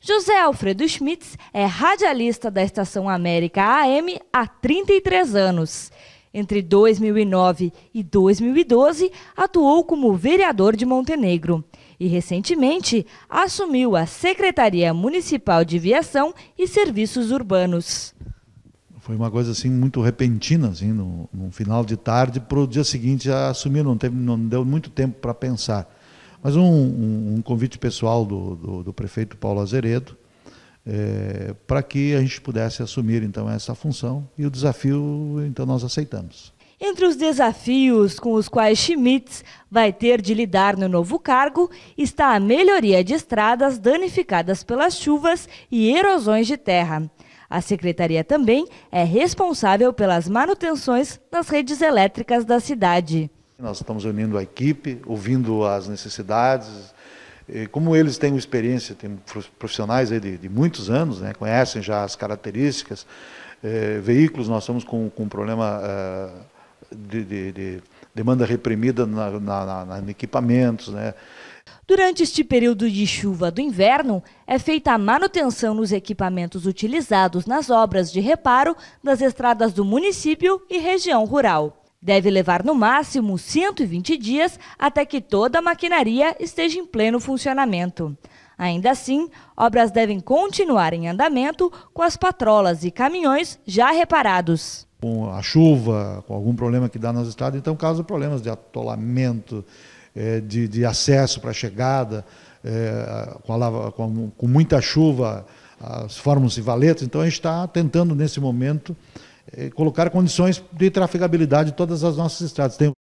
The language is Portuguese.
José Alfredo Schmitz é radialista da Estação América AM há 33 anos. Entre 2009 e 2012, atuou como vereador de Montenegro e, recentemente, assumiu a Secretaria Municipal de Viação e Serviços Urbanos. Foi uma coisa assim muito repentina, assim, no, no final de tarde para o dia seguinte já assumir, não, teve, não deu muito tempo para pensar. Mas um, um, um convite pessoal do, do, do, prefeito Paulo Azeredo é, para que a gente pudesse assumir então essa função e o desafio então nós aceitamos. Entre os desafios com os quais Schmitz vai ter de lidar no novo cargo está a melhoria de estradas danificadas pelas chuvas e erosões de terra. A secretaria também é responsável pelas manutenções nas redes elétricas da cidade. Nós estamos unindo a equipe, ouvindo as necessidades. Como eles têm experiência, têm profissionais de, de, muitos anos, né, conhecem já as características, eh, veículos, nós estamos com, com um problema eh, de, de, de, demanda reprimida na, na, na, em equipamentos. Né. Durante este período de chuva do inverno, é feita a manutenção nos equipamentos utilizados nas obras de reparo das estradas do município e região rural. Deve levar no máximo 120 dias até que toda a maquinaria esteja em pleno funcionamento. Ainda assim, obras devem continuar em andamento com as patrolas e caminhões já reparados. Com a chuva, com algum problema que dá nas estradas, então causa problemas de atolamento, eh, de, de acesso para chegada, eh, com, lava, com, com muita chuva, formam-se valetas. Então a gente está tentando, nesse momento, é, colocar condições de trafegabilidade em todas as nossas estradas. Tem